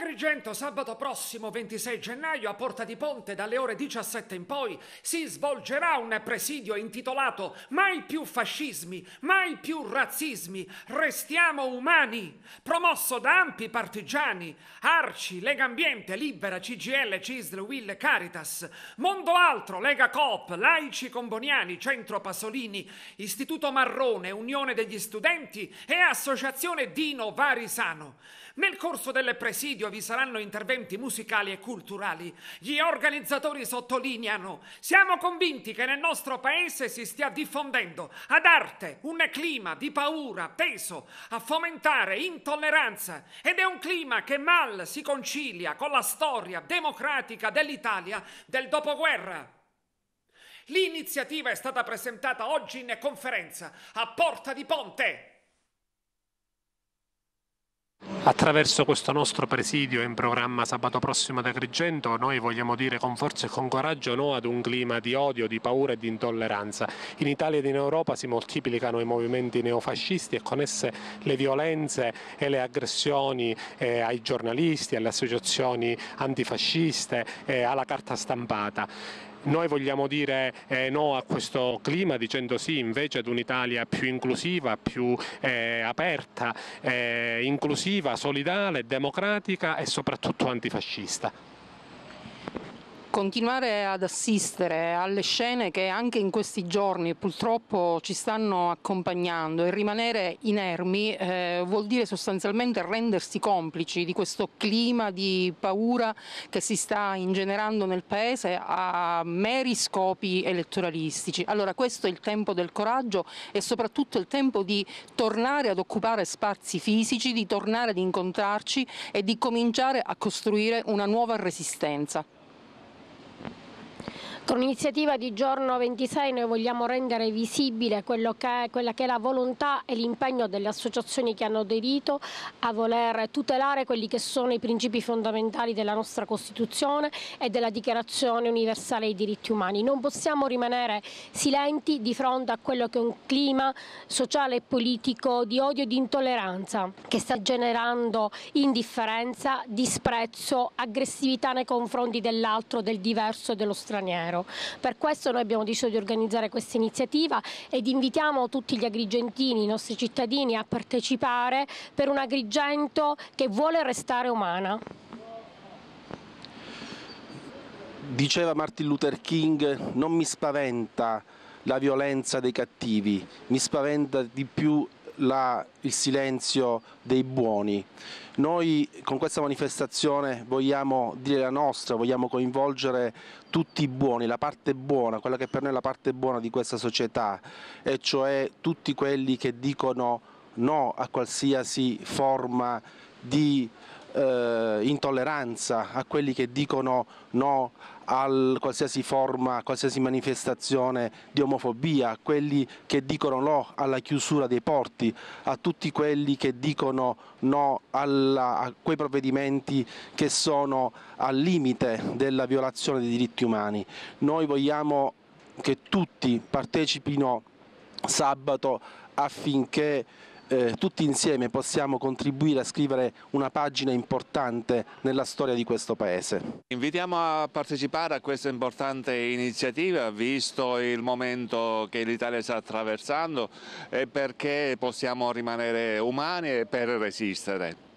Agrigento sabato prossimo 26 gennaio a Porta di Ponte dalle ore 17 in poi si svolgerà un presidio intitolato Mai più fascismi, mai più razzismi, restiamo umani, promosso da ampi partigiani, Arci, Lega Ambiente, Libera, CGL, CISL, Will, Caritas, Mondo Altro, Lega Coop, Laici Comboniani, Centro Pasolini, Istituto Marrone, Unione degli Studenti e Associazione Dino Varisano. Nel corso del presidio pomeriggio vi saranno interventi musicali e culturali. Gli organizzatori sottolineano, siamo convinti che nel nostro paese si stia diffondendo ad arte un clima di paura teso a fomentare intolleranza ed è un clima che mal si concilia con la storia democratica dell'Italia del dopoguerra. L'iniziativa è stata presentata oggi in conferenza a Porta di Ponte. Attraverso questo nostro presidio in programma sabato prossimo ad Agrigento noi vogliamo dire con forza e con coraggio no ad un clima di odio, di paura e di intolleranza. In Italia ed in Europa si moltiplicano i movimenti neofascisti e con esse le violenze e le aggressioni eh, ai giornalisti, alle associazioni antifasciste, eh, alla carta stampata. Noi vogliamo dire eh, no a questo clima dicendo sì invece ad un'Italia più inclusiva, più eh, aperta, eh, inclusiva, solidale, democratica e soprattutto antifascista continuare ad assistere alle scene che anche in questi giorni purtroppo ci stanno accompagnando e rimanere inermi eh, vuol dire sostanzialmente rendersi complici di questo clima di paura che si sta ingenerando nel Paese a meri scopi elettoralistici. Allora questo è il tempo del coraggio e soprattutto il tempo di tornare ad occupare spazi fisici, di tornare ad incontrarci e di cominciare a costruire una nuova resistenza. Con l'iniziativa di giorno 26 noi vogliamo rendere visibile che è, quella che è la volontà e l'impegno delle associazioni che hanno aderito a voler tutelare quelli che sono i principi fondamentali della nostra Costituzione e della Dichiarazione Universale dei Diritti Umani. Non possiamo rimanere silenti di fronte a quello che è un clima sociale e politico di odio e di intolleranza che sta generando indifferenza, disprezzo, aggressività nei confronti dell'altro, del diverso e dello straniero chiaro. Per questo noi abbiamo deciso di organizzare questa iniziativa ed invitiamo tutti gli agrigentini, i nostri cittadini a partecipare per un Agrigento che vuole restare umana. Diceva Martin Luther King, non mi spaventa la violenza dei cattivi, mi spaventa di più la, il silenzio dei buoni. Noi con questa manifestazione vogliamo dire la nostra, vogliamo coinvolgere tutti i buoni, la parte buona, quella che per noi è la parte buona di questa società, e cioè tutti quelli che dicono no a qualsiasi forma di eh, intolleranza, a quelli che dicono no a qualsiasi forma, a qualsiasi manifestazione di omofobia, a quelli che dicono no alla chiusura dei porti, a tutti quelli che dicono no alla, a quei provvedimenti che sono al limite della violazione dei diritti umani. Noi vogliamo che tutti partecipino sabato affinché eh, tutti insieme possiamo contribuire a scrivere una pagina importante nella storia di questo Paese. Invitiamo a partecipare a questa importante iniziativa visto il momento che l'Italia sta attraversando e perché possiamo rimanere umani e per resistere.